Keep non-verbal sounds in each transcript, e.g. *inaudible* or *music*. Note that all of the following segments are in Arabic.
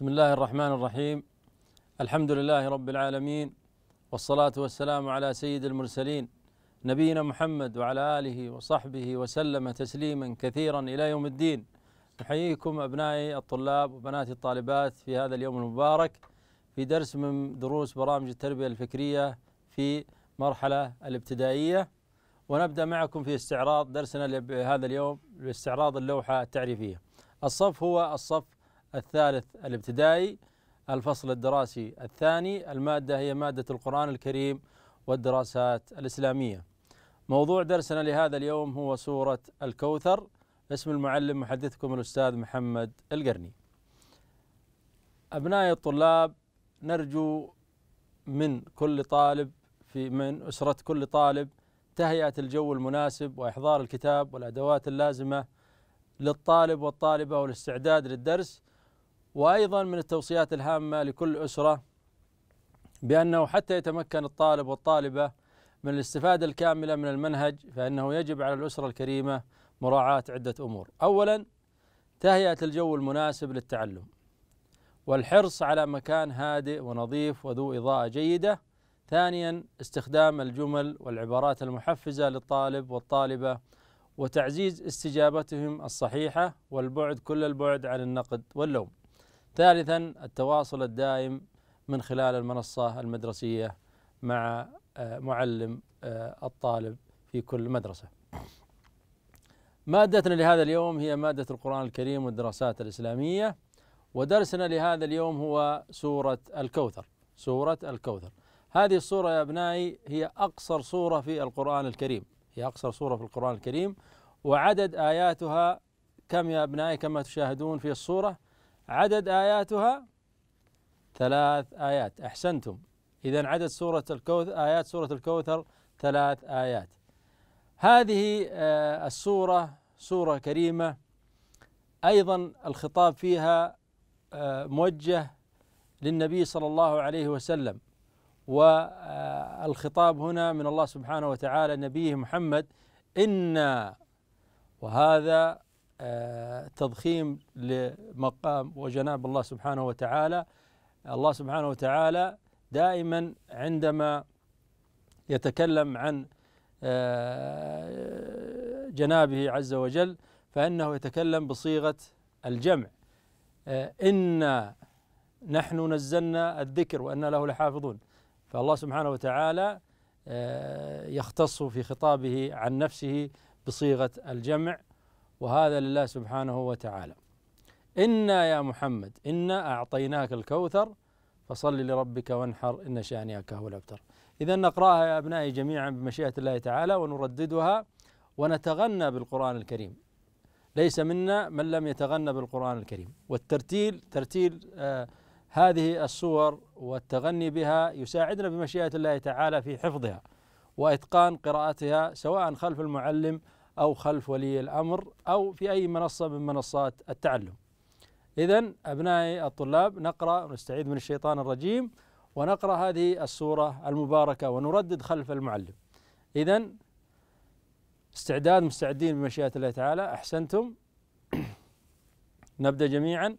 بسم الله الرحمن الرحيم الحمد لله رب العالمين والصلاة والسلام على سيد المرسلين نبينا محمد وعلى آله وصحبه وسلم تسليما كثيرا إلى يوم الدين نحييكم أبنائي الطلاب وبناتي الطالبات في هذا اليوم المبارك في درس من دروس برامج التربية الفكرية في مرحلة الابتدائية ونبدأ معكم في استعراض درسنا لهذا اليوم باستعراض اللوحة التعريفية الصف هو الصف الثالث الابتدائي الفصل الدراسي الثاني المادة هي مادة القرآن الكريم والدراسات الإسلامية موضوع درسنا لهذا اليوم هو سورة الكوثر اسم المعلم محدثكم الأستاذ محمد القرني أبنائي الطلاب نرجو من كل طالب في من أسرة كل طالب تهيئة الجو المناسب وإحضار الكتاب والأدوات اللازمة للطالب والطالبة والاستعداد للدرس وأيضا من التوصيات الهامة لكل أسرة بأنه حتى يتمكن الطالب والطالبة من الاستفادة الكاملة من المنهج فإنه يجب على الأسرة الكريمة مراعاة عدة أمور أولا تهيئة الجو المناسب للتعلم والحرص على مكان هادئ ونظيف وذو إضاءة جيدة ثانيا استخدام الجمل والعبارات المحفزة للطالب والطالبة وتعزيز استجابتهم الصحيحة والبعد كل البعد عن النقد واللوم ثالثا التواصل الدائم من خلال المنصة المدرسية مع آه، معلم آه، الطالب في كل مدرسة مادتنا لهذا اليوم هي مادة القرآن الكريم والدراسات الإسلامية ودرسنا لهذا اليوم هو سورة الكوثر سورة الكوثر هذه الصورة يا أبنائي هي أقصر صورة في القرآن الكريم هي أقصر صورة في القرآن الكريم وعدد آياتها كم يا أبنائي كما تشاهدون في الصورة عدد آياتها ثلاث آيات أحسنتم إذا عدد سورة الكوثر آيات سورة الكوثر ثلاث آيات هذه آه، السورة سورة كريمة أيضا الخطاب فيها آه، موجه للنبي صلى الله عليه وسلم والخطاب آه، هنا من الله سبحانه وتعالى نبيه محمد إنا وهذا آه، تضخيم لمقام وجناب الله سبحانه وتعالى الله سبحانه وتعالى دائما عندما يتكلم عن آه، جنابه عز وجل فإنه يتكلم بصيغة الجمع آه، إنا نحن نزلنا الذكر وإنا له لحافظون فالله سبحانه وتعالى يختص في خطابه عن نفسه بصيغة الجمع وهذا لله سبحانه وتعالى إنا يا محمد إنا أعطيناك الكوثر فصل لربك وانحر إن شانئك هو الأبتر إذا نقرأها يا أبنائي جميعا بمشيئة الله تعالى ونرددها ونتغنى بالقرآن الكريم ليس منا من لم يتغنى بالقرآن الكريم والترتيل ترتيل آه هذه الصور والتغني بها يساعدنا بمشيئة الله تعالى في حفظها وإتقان قراءتها سواء خلف المعلم أو خلف ولي الأمر أو في أي منصة من منصات التعلم إذا أبنائي الطلاب نقرأ ونستعيذ من الشيطان الرجيم ونقرأ هذه السورة المباركة ونردد خلف المعلم إذا استعداد مستعدين بمشيئة الله تعالى أحسنتم *clears throat* نبدأ جميعا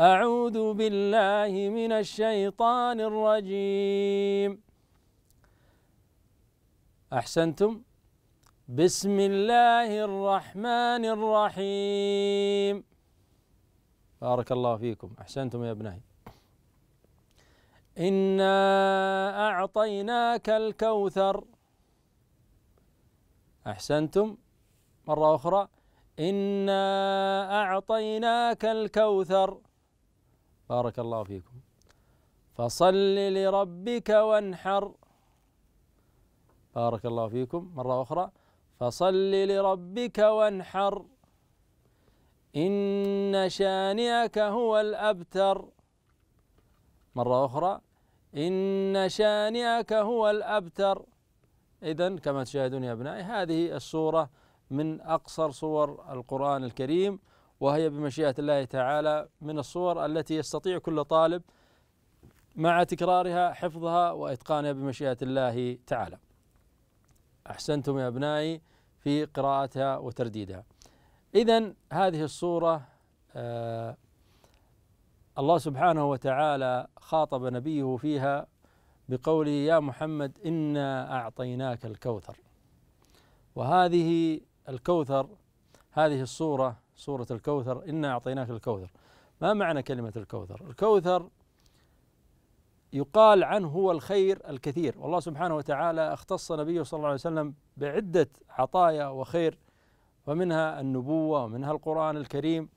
أعوذ بالله من الشيطان الرجيم أحسنتم بسم الله الرحمن الرحيم بارك الله فيكم احسنتم يا ابنائي انا اعطيناك الكوثر احسنتم مره اخرى انا اعطيناك الكوثر بارك الله فيكم فصل لربك وانحر بارك الله فيكم مره اخرى فصل لربك وانحر إن شانئك هو الأبتر مرة أخرى إن شانئك هو الأبتر إذا كما تشاهدون يا أبنائي هذه الصورة من أقصر صور القرآن الكريم وهي بمشيئة الله تعالى من الصور التي يستطيع كل طالب مع تكرارها حفظها وإتقانها بمشيئة الله تعالى أحسنتم يا أبنائي في قراءتها وترديدها إذا هذه الصورة آه الله سبحانه وتعالى خاطب نبيه فيها بقوله يا محمد إنا أعطيناك الكوثر وهذه الكوثر هذه الصورة صورة الكوثر إنا أعطيناك الكوثر ما معنى كلمة الكوثر؟ الكوثر يقال عنه هو الخير الكثير والله سبحانه وتعالى اختص نبيه صلى الله عليه وسلم بعدة عطايا وخير ومنها النبوة ومنها القرآن الكريم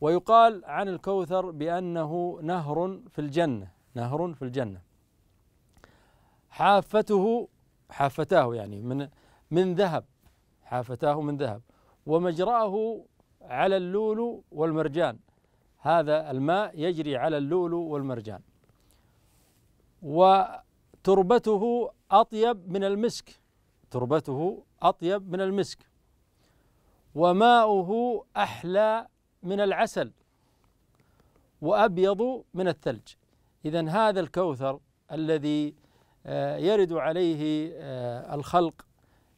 ويقال عن الكوثر بأنه نهر في الجنة نهر في الجنة حافته حافتاه يعني من من ذهب حافتاه من ذهب ومجراه على اللولو والمرجان هذا الماء يجري على اللولو والمرجان وتربته أطيب من المسك تربته أطيب من المسك وماؤه أحلى من العسل وأبيض من الثلج إذا هذا الكوثر الذي آه، يرد عليه آه، الخلق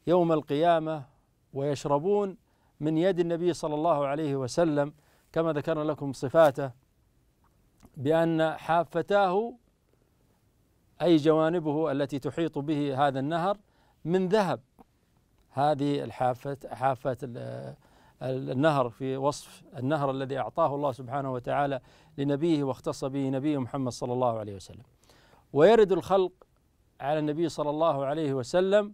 يوم القيامة ويشربون من يد النبي صلى الله عليه وسلم كما ذكرنا لكم صفاته بأن حافتاه أي جوانبه التي تحيط به هذا النهر من ذهب هذه الحافة حافة النهر في وصف النهر الذي أعطاه الله سبحانه وتعالى لنبيه واختص به نبيه محمد صلى الله عليه وسلم ويرد الخلق على النبي صلى الله عليه وسلم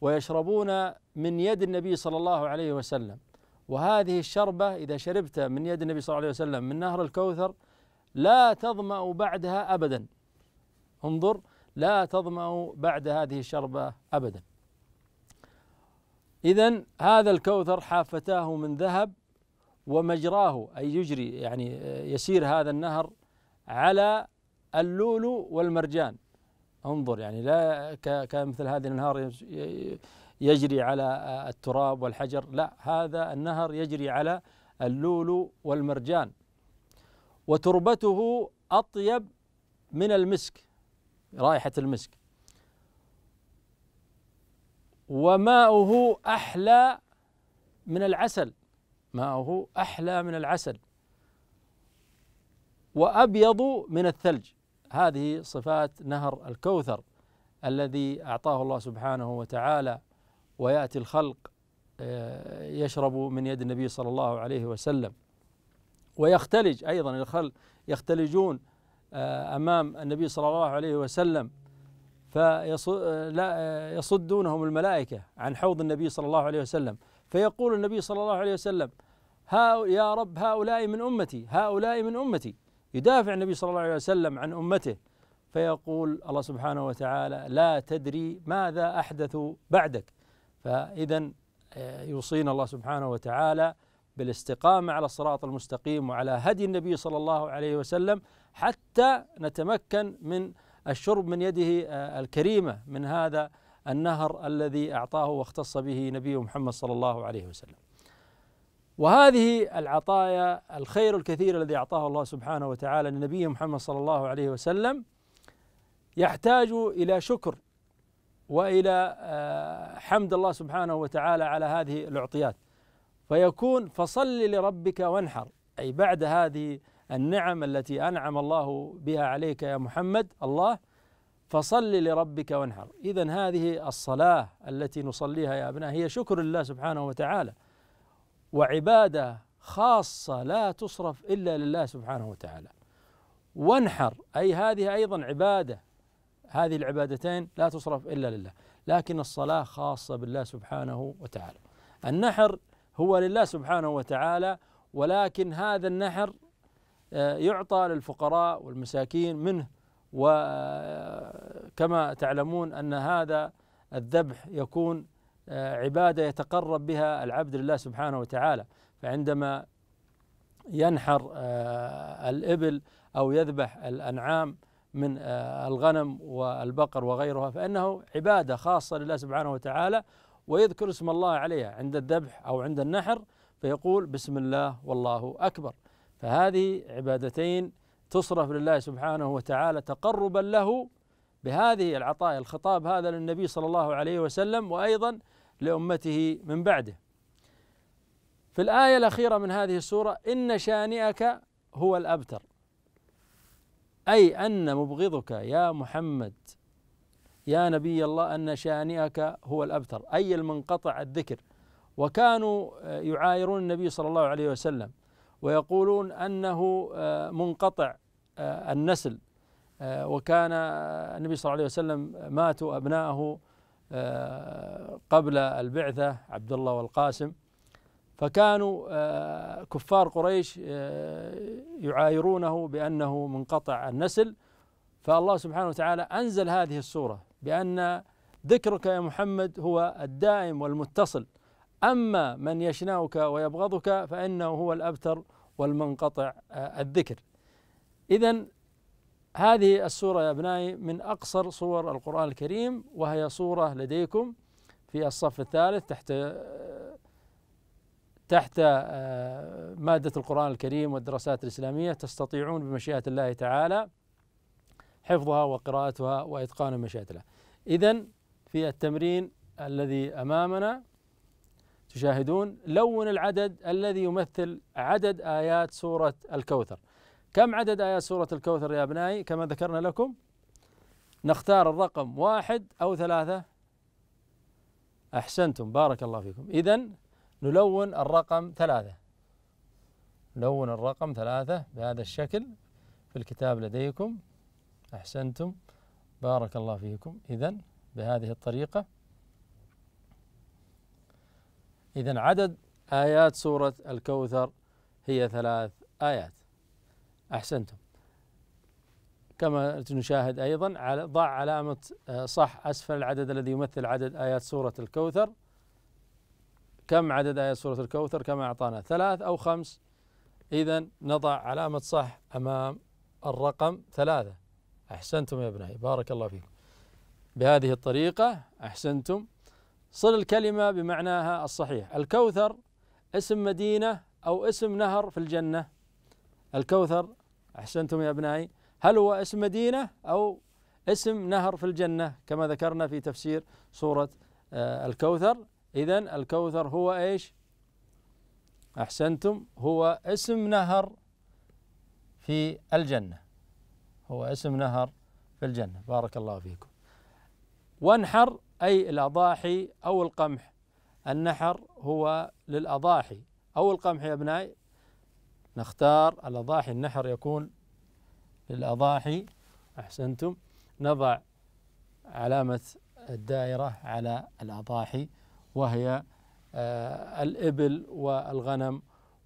ويشربون من يد النبي صلى الله عليه وسلم وهذه الشربة إذا شربت من يد النبي صلى الله عليه وسلم من نهر الكوثر لا تظمأ بعدها أبدا انظر لا تظمأ بعد هذه الشربة أبدا إذا هذا الكوثر حافتاه من ذهب ومجراه أي يجري يعني يسير هذا النهر على اللؤلؤ والمرجان انظر يعني لا كمثل هذه النهار يجري على التراب والحجر لا هذا النهر يجري على اللؤلؤ والمرجان وتربته أطيب من المسك رائحة المسك وماؤه أحلى من العسل ماؤه أحلى من العسل وأبيض من الثلج هذه صفات نهر الكوثر الذي أعطاه الله سبحانه وتعالى ويأتي الخلق آه، يشرب من يد النبي صلى الله عليه وسلم ويختلج أيضا الخلق يختلجون آه، امام النبي صلى الله عليه وسلم فيصدونهم آه، آه، الملائكه عن حوض النبي صلى الله عليه وسلم فيقول النبي صلى الله عليه وسلم ها يا رب هؤلاء من امتي هؤلاء من امتي يدافع النبي صلى الله عليه وسلم عن امته فيقول الله سبحانه وتعالى لا تدري ماذا احدث بعدك فاذا يوصينا الله سبحانه وتعالى بالاستقامه على الصراط المستقيم وعلى هدي النبي صلى الله عليه وسلم حتى نتمكن من الشرب من يده آه، الكريمه من هذا النهر الذي اعطاه واختص به نبي محمد صلى الله عليه وسلم. وهذه العطايا الخير الكثير الذي اعطاه الله سبحانه وتعالى لنبي محمد صلى الله عليه وسلم يحتاج الى شكر والى آه، حمد الله سبحانه وتعالى على هذه الاعطيات فيكون فصل لربك وانحر اي بعد هذه النعم التي أنعم الله بها عليك يا محمد الله فصل لربك وانحر إذا هذه الصلاة التي نصليها يا أبناء هي شكر الله سبحانه وتعالى وعبادة خاصة لا تصرف إلا لله سبحانه وتعالى وانحر أي هذه أيضا عبادة هذه العبادتين لا تصرف إلا لله لكن الصلاة خاصة بالله سبحانه وتعالى النحر هو لله سبحانه وتعالى ولكن هذا النحر آه، يعطى للفقراء والمساكين منه وكما آه، تعلمون أن هذا الذبح يكون آه، عبادة يتقرب بها العبد لله سبحانه وتعالى فعندما ينحر الإبل أو يذبح الأنعام من الغنم والبقر وغيرها فإنه عبادة خاصة لله سبحانه وتعالى ويذكر اسم الله عليها عند الذبح أو عند النحر فيقول بسم الله والله أكبر فهذه عبادتين تصرف لله سبحانه وتعالى تقربا له بهذه العطايا الخطاب هذا للنبي صلى الله عليه وسلم وايضا لامته من بعده. في الايه الاخيره من هذه السوره ان شانئك هو الابتر. اي ان مبغضك يا محمد يا نبي الله ان شانئك هو الابتر اي المنقطع الذكر وكانوا يعايرون النبي صلى الله عليه وسلم ويقولون أنه آه، منقطع آه، النسل آه، وكان النبي صلى الله عليه وسلم ماتوا أبناءه قبل البعثة عبد الله والقاسم فكانوا كفار قريش يعايرونه بأنه منقطع النسل فالله سبحانه وتعالى أنزل هذه السورة بأن ذكرك يا محمد هو الدائم والمتصل أما من يشناؤك ويبغضك فإنه هو الأبتر والمنقطع آه، الذكر إذا هذه السورة يا أبنائي من أقصر صور القرآن الكريم وهي صورة لديكم في الصف الثالث تحت آه، تحت آه، مادة القرآن الكريم والدراسات الإسلامية تستطيعون بمشيئة الله تعالى حفظها وقراءتها وإتقان مشيئة الله إذا في التمرين الذي أمامنا تشاهدون لون العدد الذي يمثل عدد آيات سورة الكوثر كم عدد آيات سورة الكوثر يا أبنائي كما ذكرنا لكم نختار الرقم واحد أو ثلاثة أحسنتم بارك الله فيكم إذا نلون الرقم ثلاثة نلون الرقم ثلاثة بهذا الشكل في الكتاب لديكم أحسنتم بارك الله فيكم إذا بهذه الطريقة إذا عدد آيات سورة الكوثر هي ثلاث آيات أحسنتم كما نشاهد أيضا على ضع علامة آه، صح أسفل العدد الذي يمثل عدد آيات سورة الكوثر كم عدد آيات سورة الكوثر كما أعطانا ثلاث أو خمس إذا نضع علامة صح أمام الرقم ثلاثة أحسنتم يا أبنائي بارك الله فيكم بهذه الطريقة أحسنتم صل الكلمة بمعناها الصحيح الكوثر اسم مدينة أو اسم نهر في الجنة الكوثر أحسنتم يا أبنائي هل هو اسم مدينة أو اسم نهر في الجنة كما ذكرنا في تفسير سورة آه، الكوثر إذا الكوثر هو إيش أحسنتم هو اسم نهر في الجنة هو اسم نهر في الجنة بارك الله فيكم وانحر أي الأضاحي أو القمح النحر هو للأضاحي أو القمح يا أبنائي نختار الأضاحي النحر يكون للأضاحي أحسنتم نضع علامة الدائرة على الأضاحي وهي آه، الإبل والغنم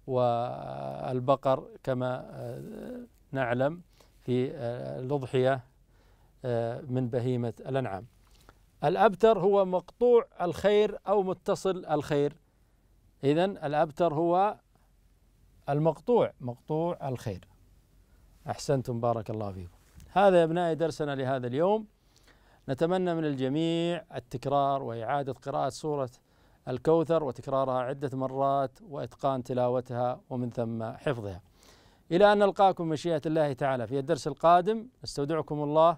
والبقر كما آه، نعلم في آه، الأضحية من بهيمة الأنعام الأبتر هو مقطوع الخير أو متصل الخير إذا الأبتر هو المقطوع مقطوع الخير أحسنتم بارك الله فيكم هذا يا أبنائي درسنا لهذا اليوم نتمنى من الجميع التكرار وإعادة قراءة سورة الكوثر وتكرارها عدة مرات وإتقان تلاوتها ومن ثم حفظها إلى أن نلقاكم مشيئة الله تعالى في الدرس القادم استودعكم الله